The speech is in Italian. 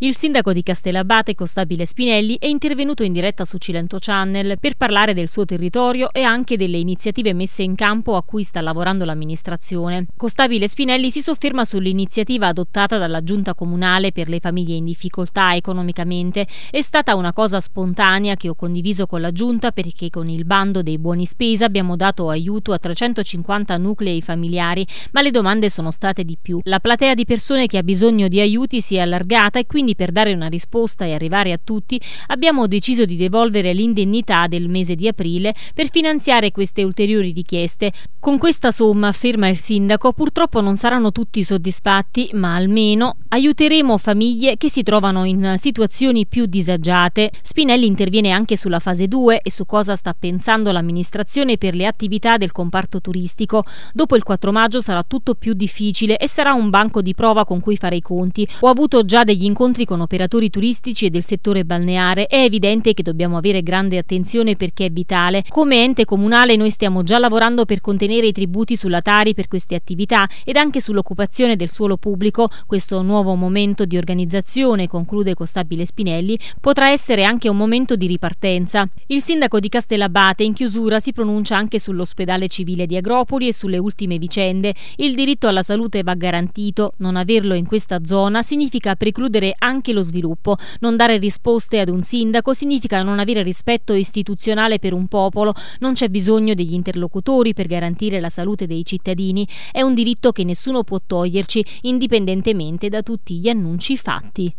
Il sindaco di Castellabate, Costabile Spinelli, è intervenuto in diretta su Cilento Channel per parlare del suo territorio e anche delle iniziative messe in campo a cui sta lavorando l'amministrazione. Costabile Spinelli si sofferma sull'iniziativa adottata dalla giunta comunale per le famiglie in difficoltà economicamente. È stata una cosa spontanea che ho condiviso con la giunta perché con il bando dei buoni spesa abbiamo dato aiuto a 350 nuclei familiari, ma le domande sono state di più. La platea di persone che ha bisogno di aiuti si è allargata e quindi quindi per dare una risposta e arrivare a tutti abbiamo deciso di devolvere l'indennità del mese di aprile per finanziare queste ulteriori richieste. Con questa somma, afferma il sindaco, purtroppo non saranno tutti soddisfatti, ma almeno aiuteremo famiglie che si trovano in situazioni più disagiate. Spinelli interviene anche sulla fase 2 e su cosa sta pensando l'amministrazione per le attività del comparto turistico. Dopo il 4 maggio sarà tutto più difficile e sarà un banco di prova con cui fare i conti. Ho avuto già degli incontri incontri con operatori turistici e del settore balneare, è evidente che dobbiamo avere grande attenzione perché è vitale. Come ente comunale noi stiamo già lavorando per contenere i tributi sulla Tari per queste attività ed anche sull'occupazione del suolo pubblico. Questo nuovo momento di organizzazione, conclude Costabile Spinelli, potrà essere anche un momento di ripartenza. Il sindaco di Castellabate in chiusura si pronuncia anche sull'ospedale civile di Agropoli e sulle ultime vicende. Il diritto alla salute va garantito, non averlo in questa zona significa precludere anche anche lo sviluppo. Non dare risposte ad un sindaco significa non avere rispetto istituzionale per un popolo, non c'è bisogno degli interlocutori per garantire la salute dei cittadini, è un diritto che nessuno può toglierci indipendentemente da tutti gli annunci fatti.